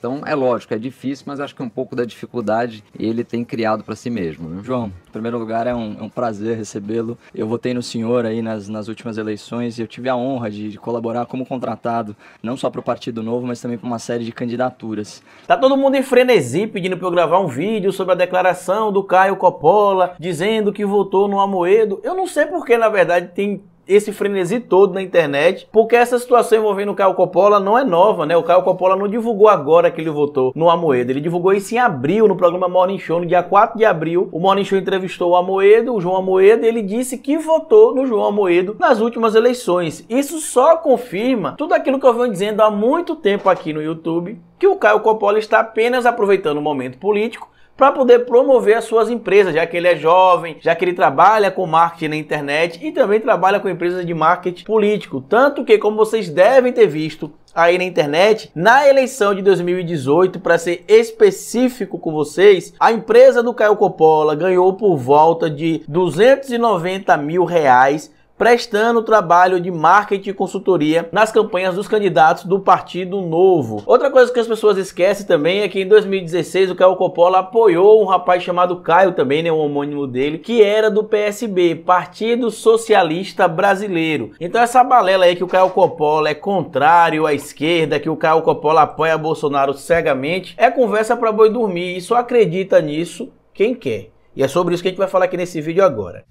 Então, é lógico, é difícil, mas acho que um pouco da dificuldade ele tem criado para si mesmo. Né? João, em primeiro lugar, é um, é um prazer recebê-lo. Eu votei no senhor aí nas, nas últimas eleições e eu tive a honra de, de colaborar como contratado, não só para o Partido Novo, mas também para uma série de candidaturas. Tá todo mundo em frenesi pedindo para eu gravar um vídeo sobre a declaração do Caio Coppola, dizendo que votou no Amoedo. Eu não sei porque, na verdade, tem esse frenesi todo na internet, porque essa situação envolvendo o Caio Coppola não é nova, né? O Caio Coppola não divulgou agora que ele votou no Amoedo, ele divulgou isso em abril no programa Morning Show, no dia 4 de abril. O Morning Show entrevistou o Amoedo, o João Amoedo, e ele disse que votou no João Amoedo nas últimas eleições. Isso só confirma tudo aquilo que eu venho dizendo há muito tempo aqui no YouTube, que o Caio Coppola está apenas aproveitando o momento político para poder promover as suas empresas, já que ele é jovem, já que ele trabalha com marketing na internet e também trabalha com empresas de marketing político. Tanto que, como vocês devem ter visto, aí na internet, na eleição de 2018, para ser específico com vocês, a empresa do Caio Coppola ganhou por volta de 290 mil reais prestando trabalho de marketing e consultoria nas campanhas dos candidatos do Partido Novo. Outra coisa que as pessoas esquecem também é que em 2016 o Caio Coppola apoiou um rapaz chamado Caio também, né, um homônimo dele, que era do PSB, Partido Socialista Brasileiro. Então essa balela aí que o Caio Coppola é contrário à esquerda, que o Caio Coppola apoia Bolsonaro cegamente, é conversa para boi dormir e só acredita nisso quem quer. E é sobre isso que a gente vai falar aqui nesse vídeo agora.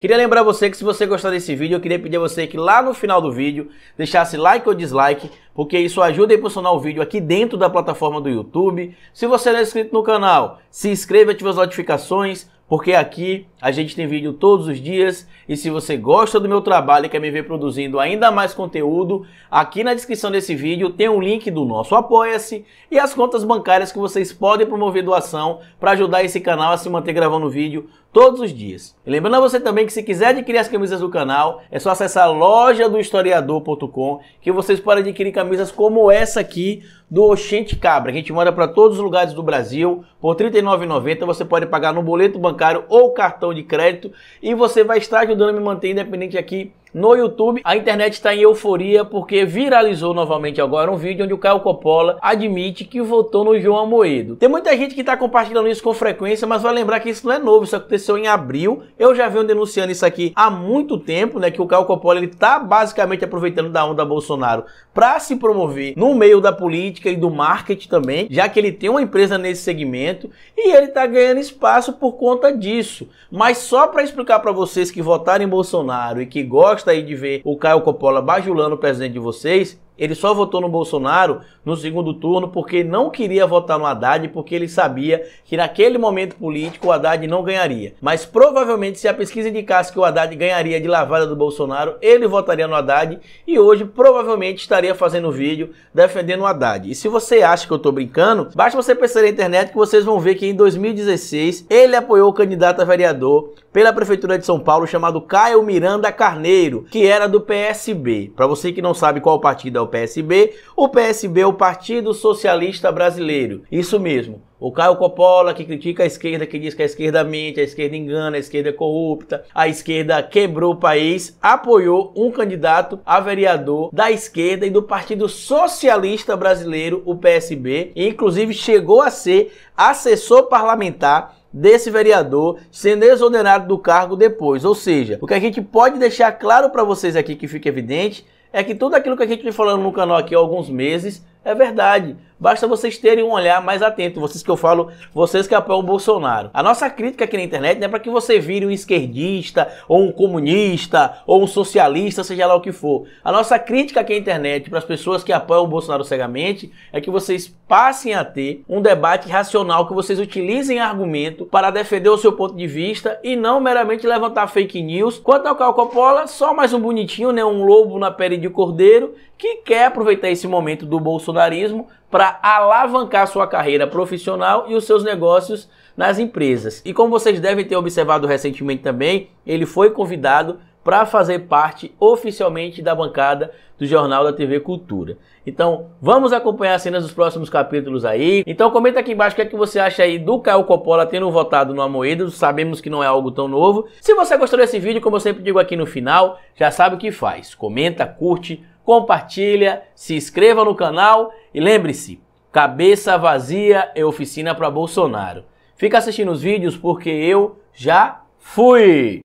Queria lembrar você que se você gostar desse vídeo, eu queria pedir a você que lá no final do vídeo deixasse like ou dislike, porque isso ajuda a impulsionar o vídeo aqui dentro da plataforma do YouTube. Se você não é inscrito no canal, se inscreva, ative as notificações, porque aqui a gente tem vídeo todos os dias e se você gosta do meu trabalho e quer me ver produzindo ainda mais conteúdo, aqui na descrição desse vídeo tem o um link do nosso Apoia-se e as contas bancárias que vocês podem promover doação para ajudar esse canal a se manter gravando vídeo todos os dias. E lembrando a você também que se quiser adquirir as camisas do canal, é só acessar loja do historiador.com que vocês podem adquirir camisas como essa aqui do Oxente Cabra, que a gente manda para todos os lugares do Brasil por R$ 39,90, você pode pagar no boleto bancário bancário ou cartão de crédito e você vai estar ajudando a me manter independente aqui no YouTube. A internet está em euforia porque viralizou novamente agora um vídeo onde o Caio Coppola admite que votou no João Moedo. Tem muita gente que está compartilhando isso com frequência, mas vai lembrar que isso não é novo, isso aconteceu em abril. Eu já venho denunciando isso aqui há muito tempo, né, que o Caio Coppola ele tá basicamente aproveitando da onda Bolsonaro para se promover no meio da política e do marketing também, já que ele tem uma empresa nesse segmento e ele está ganhando espaço por conta disso. Mas só para explicar para vocês que votaram em Bolsonaro e que gostam gosta aí de ver o Caio Coppola bajulando o presidente de vocês, ele só votou no Bolsonaro no segundo turno porque não queria votar no Haddad, porque ele sabia que naquele momento político o Haddad não ganharia. Mas provavelmente, se a pesquisa indicasse que o Haddad ganharia de lavada do Bolsonaro, ele votaria no Haddad e hoje provavelmente estaria fazendo vídeo defendendo o Haddad. E se você acha que eu tô brincando, basta você pesquisar na internet que vocês vão ver que em 2016 ele apoiou o candidato a vereador pela Prefeitura de São Paulo chamado Caio Miranda Carneiro, que era do PSB. Para você que não sabe qual partido é o PSB, o PSB é o Partido Socialista Brasileiro. Isso mesmo. O Caio Coppola, que critica a esquerda, que diz que a esquerda mente, a esquerda engana, a esquerda é corrupta, a esquerda quebrou o país, apoiou um candidato a vereador da esquerda e do Partido Socialista Brasileiro, o PSB, e inclusive chegou a ser assessor parlamentar desse vereador sendo exonerado do cargo depois. Ou seja, o que a gente pode deixar claro para vocês aqui que fica evidente é que tudo aquilo que a gente vem falando no canal aqui há alguns meses é verdade. Basta vocês terem um olhar mais atento, vocês que eu falo, vocês que apoiam o Bolsonaro. A nossa crítica aqui na internet não é para que você vire um esquerdista, ou um comunista, ou um socialista, seja lá o que for. A nossa crítica aqui na internet para as pessoas que apoiam o Bolsonaro cegamente é que vocês passem a ter um debate racional, que vocês utilizem argumento para defender o seu ponto de vista e não meramente levantar fake news. Quanto ao Cal Coppola, só mais um bonitinho, né, um lobo na pele de cordeiro que quer aproveitar esse momento do Bolsonaro bolsonarismo para alavancar sua carreira profissional e os seus negócios nas empresas. E como vocês devem ter observado recentemente também, ele foi convidado para fazer parte oficialmente da bancada do Jornal da TV Cultura. Então, vamos acompanhar as cenas dos próximos capítulos aí. Então, comenta aqui embaixo o que, é que você acha aí do Caio Coppola tendo votado no Amoedo. Sabemos que não é algo tão novo. Se você gostou desse vídeo, como eu sempre digo aqui no final, já sabe o que faz. Comenta, curte, compartilha, se inscreva no canal e lembre-se, cabeça vazia é oficina para Bolsonaro. Fica assistindo os vídeos porque eu já fui!